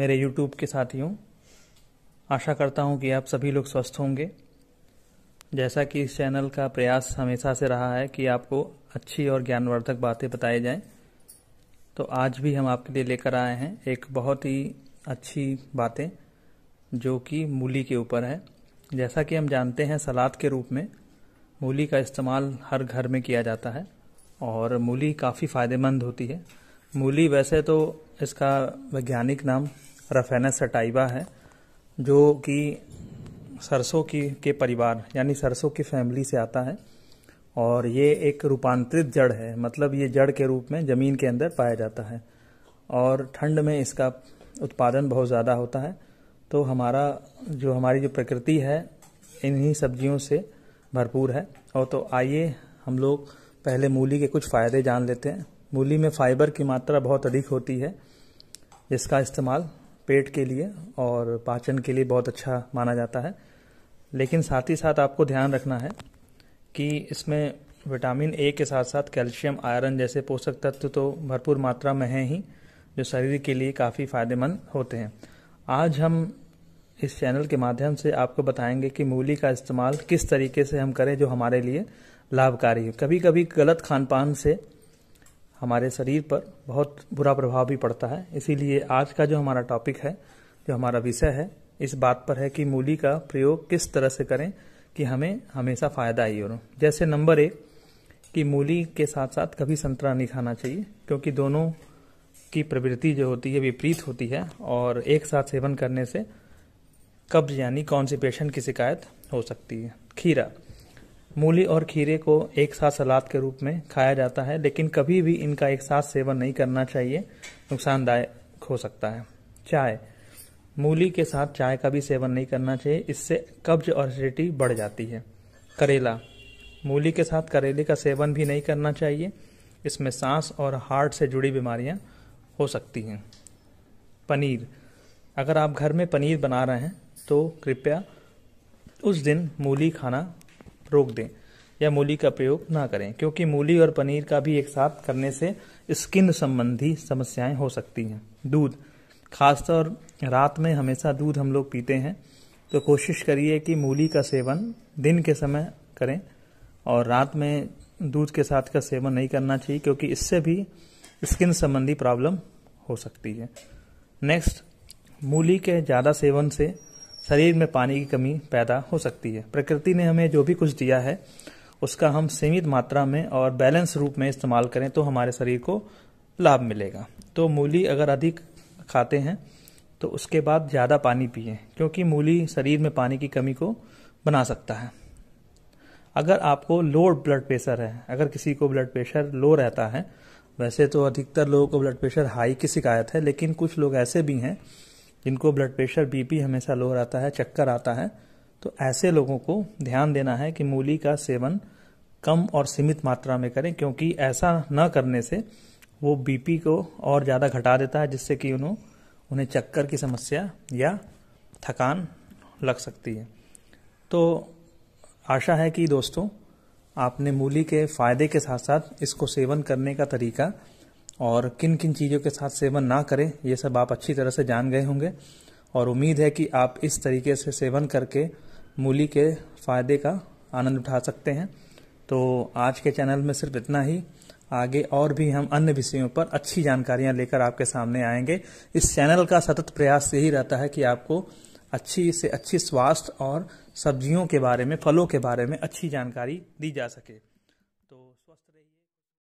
मेरे यूट्यूब के साथियों आशा करता हूं कि आप सभी लोग स्वस्थ होंगे जैसा कि इस चैनल का प्रयास हमेशा से रहा है कि आपको अच्छी और ज्ञानवर्धक बातें बताई जाएं तो आज भी हम आपके लिए लेकर आए हैं एक बहुत ही अच्छी बातें जो कि मूली के ऊपर है जैसा कि हम जानते हैं सलाद के रूप में मूली का इस्तेमाल हर घर में किया जाता है और मूली काफ़ी फ़ायदेमंद होती है मूली वैसे तो इसका वैज्ञानिक नाम रफेनस सटाइवा है जो कि सरसों की के परिवार यानी सरसों की फैमिली से आता है और ये एक रूपांतरित जड़ है मतलब ये जड़ के रूप में ज़मीन के अंदर पाया जाता है और ठंड में इसका उत्पादन बहुत ज़्यादा होता है तो हमारा जो हमारी जो प्रकृति है इन्हीं सब्जियों से भरपूर है और तो आइए हम लोग पहले मूली के कुछ फ़ायदे जान लेते हैं मूली में फाइबर की मात्रा बहुत अधिक होती है जिसका इस्तेमाल पेट के लिए और पाचन के लिए बहुत अच्छा माना जाता है लेकिन साथ ही साथ आपको ध्यान रखना है कि इसमें विटामिन ए के साथ साथ कैल्शियम आयरन जैसे पोषक तत्व तो भरपूर मात्रा में हैं ही जो शरीर के लिए काफ़ी फायदेमंद होते हैं आज हम इस चैनल के माध्यम से आपको बताएंगे कि मूली का इस्तेमाल किस तरीके से हम करें जो हमारे लिए लाभकारी हो कभी कभी गलत खान पान से हमारे शरीर पर बहुत बुरा प्रभाव भी पड़ता है इसीलिए आज का जो हमारा टॉपिक है जो हमारा विषय है इस बात पर है कि मूली का प्रयोग किस तरह से करें कि हमें हमेशा फायदा ही हो जैसे नंबर एक कि मूली के साथ साथ कभी संतरा नहीं खाना चाहिए क्योंकि दोनों की प्रवृत्ति जो होती है विपरीत होती है और एक साथ सेवन करने से कब्ज यानी कॉन्सिपेशन की शिकायत हो सकती है खीरा मूली और खीरे को एक साथ सलाद के रूप में खाया जाता है लेकिन कभी भी इनका एक साथ सेवन नहीं करना चाहिए नुकसानदायक हो सकता है चाय मूली के साथ चाय का भी सेवन नहीं करना चाहिए इससे कब्ज और एसिडिटी बढ़ जाती है करेला मूली के साथ करेले का सेवन भी नहीं करना चाहिए इसमें सांस और हार्ट से जुड़ी बीमारियां हो सकती हैं पनीर अगर आप घर में पनीर बना रहे हैं तो कृपया उस दिन मूली खाना रोक दें या मूली का प्रयोग ना करें क्योंकि मूली और पनीर का भी एक साथ करने से स्किन संबंधी समस्याएं हो सकती हैं दूध खासतौर रात में हमेशा दूध हम लोग पीते हैं तो कोशिश करिए कि मूली का सेवन दिन के समय करें और रात में दूध के साथ का सेवन नहीं करना चाहिए क्योंकि इससे भी स्किन संबंधी प्रॉब्लम हो सकती है नेक्स्ट मूली के ज़्यादा सेवन से शरीर में पानी की कमी पैदा हो सकती है प्रकृति ने हमें जो भी कुछ दिया है उसका हम सीमित मात्रा में और बैलेंस रूप में इस्तेमाल करें तो हमारे शरीर को लाभ मिलेगा तो मूली अगर अधिक खाते हैं तो उसके बाद ज़्यादा पानी पिए क्योंकि मूली शरीर में पानी की कमी को बना सकता है अगर आपको लो ब्लड प्रेशर है अगर किसी को ब्लड प्रेशर लो रहता है वैसे तो अधिकतर लोगों को ब्लड प्रेशर हाई की शिकायत है लेकिन कुछ लोग ऐसे भी हैं जिनको ब्लड प्रेशर बीपी हमेशा लो रहता है चक्कर आता है तो ऐसे लोगों को ध्यान देना है कि मूली का सेवन कम और सीमित मात्रा में करें क्योंकि ऐसा न करने से वो बीपी को और ज़्यादा घटा देता है जिससे कि उन्हों उन्हें चक्कर की समस्या या थकान लग सकती है तो आशा है कि दोस्तों आपने मूली के फ़ायदे के साथ साथ इसको सेवन करने का तरीका और किन किन चीज़ों के साथ सेवन ना करें ये सब आप अच्छी तरह से जान गए होंगे और उम्मीद है कि आप इस तरीके से सेवन करके मूली के फ़ायदे का आनंद उठा सकते हैं तो आज के चैनल में सिर्फ इतना ही आगे और भी हम अन्य विषयों पर अच्छी जानकारियां लेकर आपके सामने आएंगे इस चैनल का सतत प्रयास यही रहता है कि आपको अच्छी से अच्छी स्वास्थ्य और सब्जियों के बारे में फलों के बारे में अच्छी जानकारी दी जा सके